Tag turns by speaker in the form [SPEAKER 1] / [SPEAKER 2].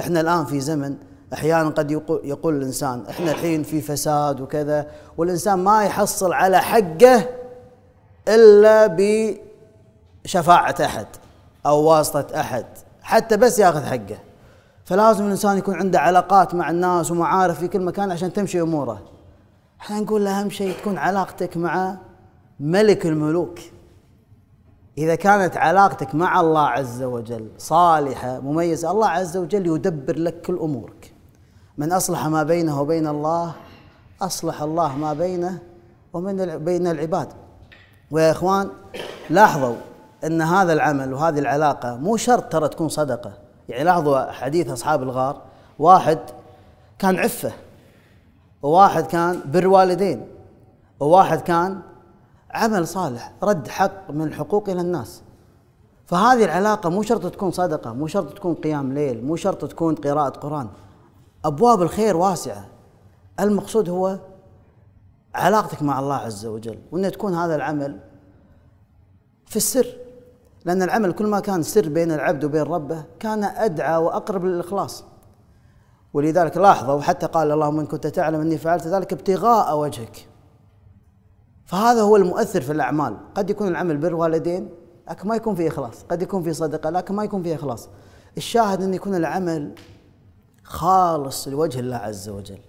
[SPEAKER 1] احنا الان في زمن احيانا قد يقول الانسان احنا الحين في فساد وكذا والانسان ما يحصل على حقه الا بشفاعه احد او واسطه احد حتى بس ياخذ حقه فلازم الانسان يكون عنده علاقات مع الناس ومعارف في كل مكان عشان تمشي اموره احنا نقول اهم شيء تكون علاقتك مع ملك الملوك إذا كانت علاقتك مع الله عز وجل صالحة مميزة الله عز وجل يدبر لك كل أمورك من أصلح ما بينه وبين الله أصلح الله ما بينه ومن بين العباد ويا إخوان لاحظوا أن هذا العمل وهذه العلاقة مو شرط ترى تكون صدقة يعني لاحظوا حديث أصحاب الغار واحد كان عفة وواحد كان بر والدين وواحد كان عمل صالح رد حق من الحقوق الى الناس فهذه العلاقه مو شرط تكون صدقه مو شرط تكون قيام ليل مو شرط تكون قراءه قران ابواب الخير واسعه المقصود هو علاقتك مع الله عز وجل وان تكون هذا العمل في السر لان العمل كل ما كان سر بين العبد وبين ربه كان ادعى واقرب للاخلاص ولذلك لاحظوا حتى قال اللهم ان كنت تعلم اني فعلت ذلك ابتغاء وجهك فهذا هو المؤثر في الأعمال قد يكون العمل بر والدين لكن ما يكون فيه إخلاص قد يكون فيه صدقة لكن ما يكون فيه إخلاص الشاهد أن يكون العمل خالص لوجه الله عز وجل